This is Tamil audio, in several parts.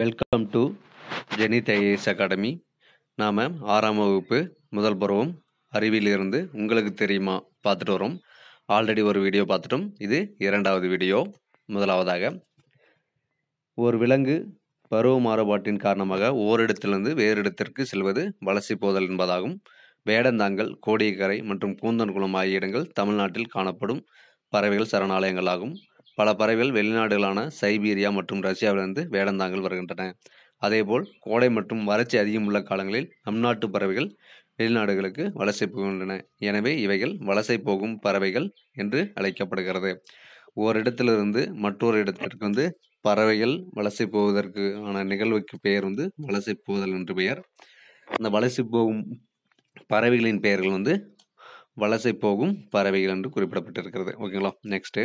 Welcome to Zenith IAS academy நாம் ஆறாம் வகுப்பு முதல் பருவம் அறிவியலிருந்து உங்களுக்கு தெரியுமா பார்த்துட்டு வரோம் ஆல்ரெடி ஒரு வீடியோ பார்த்துட்டோம் இது இரண்டாவது வீடியோ முதலாவதாக ஒரு விலங்கு பருவ மாறுபாட்டின் காரணமாக ஓரிடத்திலிருந்து வேறு இடத்திற்கு செல்வது வளர்ச்சி போதல் என்பதாகும் வேடந்தாங்கல் கோடியக்கரை மற்றும் கூந்தன்குளம் ஆகிய இடங்கள் தமிழ்நாட்டில் காணப்படும் பறவைகள் சரணாலயங்களாகும் பல பறவைகள் வெளிநாடுகளான சைபீரியா மற்றும் ரஷ்யாவிலிருந்து வேடந்தாங்கல் வருகின்றன அதேபோல் கோடை மற்றும் வறட்சி அதிகம் உள்ள காலங்களில் நம் நாட்டு பறவைகள் வெளிநாடுகளுக்கு வலசை போகின்றன எனவே இவைகள் வலசை போகும் பறவைகள் என்று அழைக்கப்படுகிறது ஓரிடத்திலிருந்து மற்றொரு இடத்திற்கு வந்து பறவைகள் வலசை போவதற்கான நிகழ்வுக்கு பெயர் வந்து வலசை போதல் என்று பெயர் அந்த வலசை போகும் பறவைகளின் பெயர்கள் வந்து வலசை போகும் பறவைகள் என்று குறிப்பிடப்பட்டிருக்கிறது ஓகேங்களா நெக்ஸ்ட்டு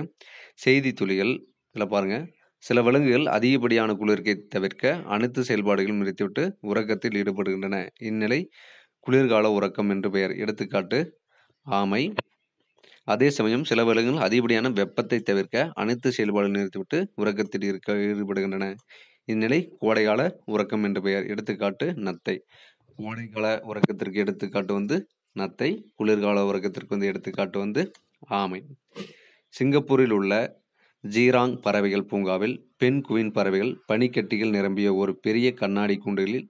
செய்தி துளிகள் இதில் பாருங்கள் சில விலங்குகள் அதிகப்படியான குளிர்க்கை தவிர்க்க அனைத்து செயல்பாடுகளும் நிறுத்திவிட்டு உறக்கத்தில் ஈடுபடுகின்றன இந்நிலை குளிர்கால உறக்கம் என்று பெயர் எடுத்துக்காட்டு ஆமை அதே சமயம் சில விலங்குகள் அதிகப்படியான வெப்பத்தை தவிர்க்க அனைத்து செயல்பாடுகளும் நிறுத்திவிட்டு உறக்கத்தில் இருக்க ஈடுபடுகின்றன இந்நிலை கோடைகால உறக்கம் என்று பெயர் எடுத்துக்காட்டு நத்தை கோடைகால உறக்கத்திற்கு எடுத்துக்காட்டு வந்து நத்தை குளிர்கால உறக்கத்திற்கு வந்து எடுத்துக்காட்டு வந்து ஆமை சிங்கப்பூரில் உள்ள ஜீராங் பறவைகள் பூங்காவில் பெண் குவின் பறவைகள் பனிக்கட்டிகள் நிரம்பிய ஒரு பெரிய கண்ணாடி கூண்டுகளில்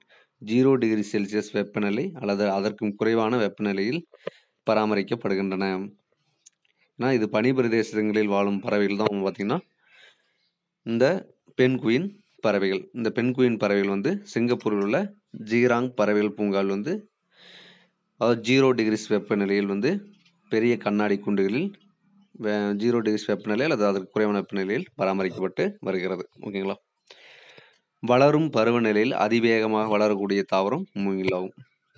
ஜீரோ டிகிரி செல்சியஸ் வெப்பநிலை அல்லது அதற்கும் குறைவான வெப்பநிலையில் பராமரிக்கப்படுகின்றன ஏன்னா இது பனி பிரதேசங்களில் வாழும் பறவைகள் தான் பார்த்திங்கன்னா இந்த பெண் குயின் பறவைகள் இந்த பெண் குயின் பறவைகள் வந்து சிங்கப்பூரில் உள்ள ஜீராங் பறவைகள் பூங்காவில் வந்து அதாவது ஜீரோ டிகிரிஸ் வெப்பநிலையில் வந்து பெரிய கண்ணாடி குண்டுகளில் ஜீரோ டிகிரிஸ் வெப்பநிலையில் அல்லது அதற்கு குறைவான வெப்பநிலையில் பராமரிக்கப்பட்டு வருகிறது ஓகேங்களா வளரும் பருவநிலையில் அதிவேகமாக வளரக்கூடிய தாவரம் மூங்கில் ஆகும்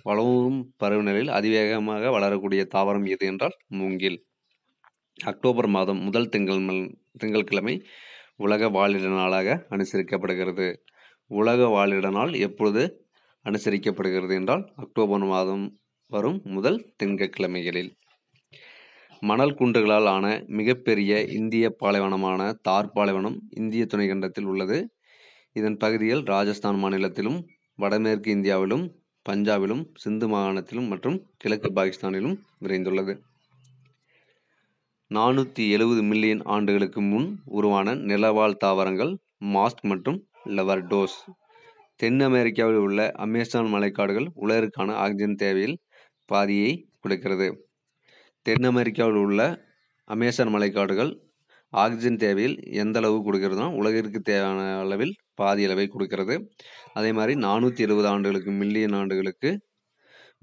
வளரும் பருவநிலையில் அதிவேகமாக வளரக்கூடிய தாவரம் எது என்றால் மூங்கில் அக்டோபர் மாதம் முதல் திங்கள் திங்கட்கிழமை உலக வாழிட நாளாக அனுசரிக்கப்படுகிறது உலக வாழிட நாள் எப்பொழுது அனுசரிக்கப்படுகிறது என்றால் அக்டோபர் மாதம் வரும் முதல் திங்கட்கிழமைகளில் மணல் குன்றுகளால் ஆன மிகப்பெரிய இந்திய பாலைவனமான தார் பாலைவனம் இந்திய துணைக்கண்டத்தில் உள்ளது இதன் பகுதிகள் ராஜஸ்தான் மாநிலத்திலும் வடமேற்கு இந்தியாவிலும் பஞ்சாபிலும் சிந்து மாகாணத்திலும் மற்றும் கிழக்கு பாகிஸ்தானிலும் விரைந்துள்ளது நானூற்றி எழுபது மில்லியன் ஆண்டுகளுக்கு முன் உருவான நிலவாழ் தாவரங்கள் மாஸ்க் மற்றும் லவர்டோஸ் தென் அமெரிக்காவில் உள்ள அமேசான் மலைக்காடுகள் உலகிற்கான ஆக்சிஜன் தேவையில் பாதியை கொடுக்கிறது தென் அமெரிக்காவில் உள்ள அமேசான் மலைக்காடுகள் ஆக்சிஜன் தேவையில் எந்த அளவு கொடுக்கிறதுனா உலகிற்கு தேவையான அளவில் பாதி அளவை கொடுக்கிறது அதே மாதிரி நானூற்றி எழுபது ஆண்டுகளுக்கு மில்லியன் ஆண்டுகளுக்கு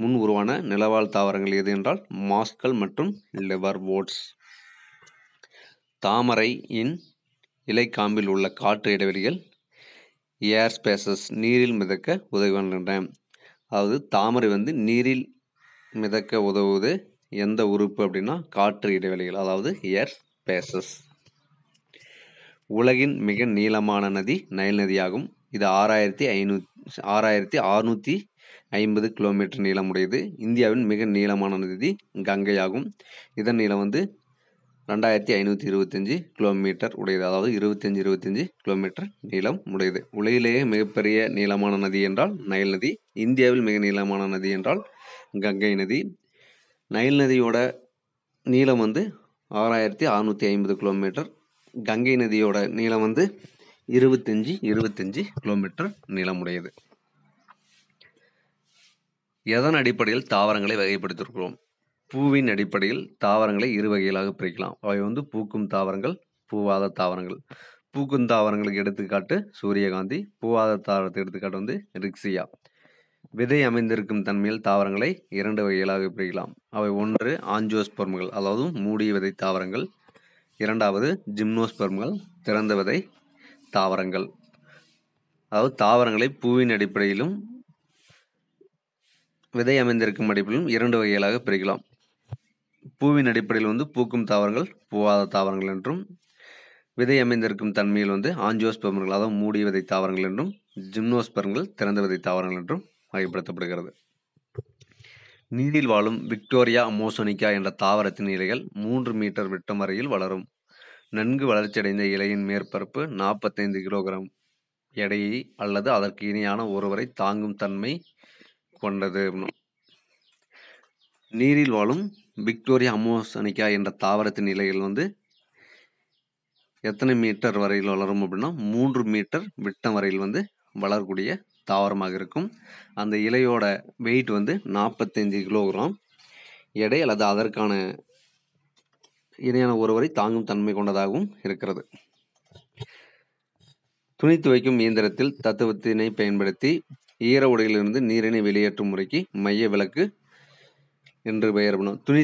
முன் உருவான நிலவாழ் தாவரங்கள் எது என்றால் மாஸ்கள் மற்றும் லிவர் ஓட்ஸ் தாமரையின் இலைக்காம்பில் உள்ள காற்று இடைவெளிகள் ஏர் ஸ்பேசஸ் நீரில் மிதக்க உதவி பண்ணுகின்றன அதாவது தாமரை வந்து நீரில் மிதக்க உதவுவது எந்த உறுப்பு அப்படின்னா காற்று இடைவெளிகள் அதாவது ஏர் ஸ்பேசஸ் உலகின் மிக நீளமான நதி நைல் நதியாகும் இது ஆறாயிரத்தி ஐநூ ஆறாயிரத்தி அறுநூற்றி ஐம்பது கிலோமீட்டர் நீளமுடையது இந்தியாவின் மிக நீளமான நதி கங்கையாகும் இதன் நீளம் வந்து ரெண்டாயிரத்தி ஐநூற்றி இருபத்தஞ்சி கிலோமீட்டர் உடையது அதாவது இருபத்தஞ்சி இருபத்தஞ்சி கிலோமீட்டர் நீளம் உடையது உலகிலேயே மிகப்பெரிய நீளமான நதி என்றால் நைல் நதி இந்தியாவில் மிக நீளமான நதி என்றால் கங்கை நதி நைல் நதியோட நீளம் வந்து ஆறாயிரத்தி அறநூற்றி ஐம்பது கிலோமீட்டர் கங்கை நதியோட நீளம் வந்து இருபத்தஞ்சி இருபத்தஞ்சி கிலோமீட்டர் நீளமுடையது எதன் அடிப்படையில் தாவரங்களை வகைப்படுத்தியிருக்கிறோம் பூவின் அடிப்படையில் தாவரங்களை இரு வகைகளாக பிரிக்கலாம் அவை வந்து பூக்கும் தாவரங்கள் பூவாத தாவரங்கள் பூக்கும் தாவரங்களுக்கு எடுத்துக்காட்டு சூரியகாந்தி பூவாத தாவரத்துக்கு எடுத்துக்காட்டு வந்து ரிக்ஸியா விதை அமைந்திருக்கும் தன்மையில் தாவரங்களை இரண்டு வகைகளாக பிரிக்கலாம் அவை ஒன்று ஆஞ்சியோஸ்பெர்ம்கள் அதாவது மூடிய விதை தாவரங்கள் இரண்டாவது ஜிம்னோஸ்பெர்ம்கள் திறந்த விதை தாவரங்கள் அதாவது தாவரங்களை பூவின் அடிப்படையிலும் விதை அமைந்திருக்கும் அடிப்படையிலும் இரண்டு வகைகளாக பிரிக்கலாம் பூவின் அடிப்படையில் வந்து பூக்கும் தாவரங்கள் பூவாத தாவரங்கள் என்றும் விதை அமைந்திருக்கும் தன்மையில் வந்து ஆஞ்சியோஸ்பெர்மர்கள் அதாவது மூடிய விதை தாவரங்கள் என்றும் ஜிம்னோஸ்பெர்மங்கள் திறந்த விதை தாவரங்கள் என்றும் வகைப்படுத்தப்படுகிறது நீரில் வாழும் விக்டோரியா மோசோனிக்கா என்ற தாவரத்தின் இலைகள் மூன்று மீட்டர் விட்டம் வரையில் வளரும் நன்கு வளர்ச்சியடைந்த இலையின் மேற்பரப்பு நாற்பத்தைந்து கிலோகிராம் எடையை அல்லது அதற்கு இணையான ஒருவரை தாங்கும் தன்மை கொண்டது நீரில் வாழும் விக்டோரியா அமோசனிக்கா என்ற தாவரத்தின் இலைகள் வந்து எத்தனை மீட்டர் வரையில் வளரும் அப்படின்னா மூன்று மீட்டர் விட்டம் வரையில் வந்து வளரக்கூடிய தாவரமாக இருக்கும் அந்த இலையோட வெயிட் வந்து நாற்பத்தஞ்சு கிலோகிராம் எடை அல்லது அதற்கான இணையான ஒருவரை தாங்கும் தன்மை கொண்டதாகவும் இருக்கிறது துணி துவைக்கும் இயந்திரத்தில் தத்துவத்தினை பயன்படுத்தி ஈர உடையிலிருந்து நீரினை வெளியேற்றும் முறைக்கு மைய விளக்கு என்று பெயர் பண்ணும் துணி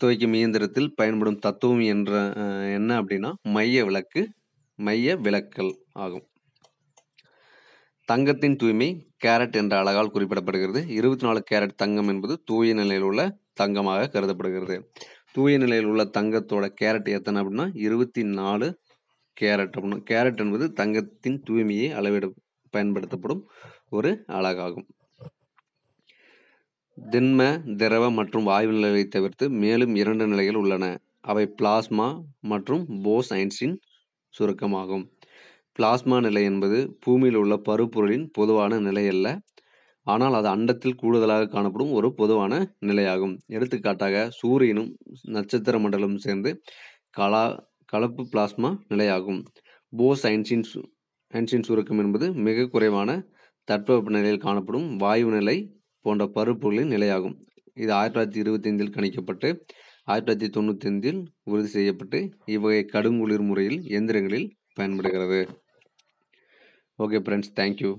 துவைக்கும் இயந்திரத்தில் பயன்படும் தத்துவம் என்ற என்ன அப்படின்னா மைய விளக்கு மைய விளக்கல் ஆகும் தங்கத்தின் தூய்மை கேரட் என்ற அழகால் குறிப்பிடப்படுகிறது இருபத்தி நாலு கேரட் தங்கம் என்பது தூய நிலையில் உள்ள தங்கமாக கருதப்படுகிறது தூய நிலையில் உள்ள தங்கத்தோட கேரட் எத்தனை அப்படின்னா இருபத்தி நாலு கேரட் அப்படின்னா கேரட் என்பது தங்கத்தின் தூய்மையை அளவிட பயன்படுத்தப்படும் ஒரு அழகாகும் திண்ம, திரவ மற்றும் வாயு நிலைகளை தவிர்த்து மேலும் இரண்டு நிலைகள் உள்ளன. அவை பிளாஸ்மா மற்றும் போஸ் ஐன்ஸின் சுருக்கமாகும். பிளாஸ்மா நிலை என்பது பூமியில் உள்ள பருப்பொருளின் பொதுவான நிலை அல்ல, ஆனால் அது அண்டத்தில் கூடுதலாக காணப்படும் ஒரு பொதுவான நிலையாகும். எடுத்துக்காட்டாக, சூரியனும் நட்சத்திர மண்டலமும் சேர்ந்து கலா கலப்பு பிளாஸ்மா நிலையாகும். போஸ் ஐன்ஸின் சுருக்கம் என்பது மிக குறைவான தட்பவெப்ப நிலையில் காணப்படும் வாயு நிலை போன்ற பருப்புகளின் நிலையாகும் இது ஆயிரத்தி தொள்ளாயிரத்தி ஐந்தில் கணிக்கப்பட்டு ஆயிரத்தி தொள்ளாயிரத்தி ஐந்தில் உறுதி செய்யப்பட்டு இவ்வகை கடுங்குளிர் முறையில் எந்திரங்களில் பயன்படுகிறது ஓகே ஃப்ரெண்ட்ஸ் தேங்க்யூ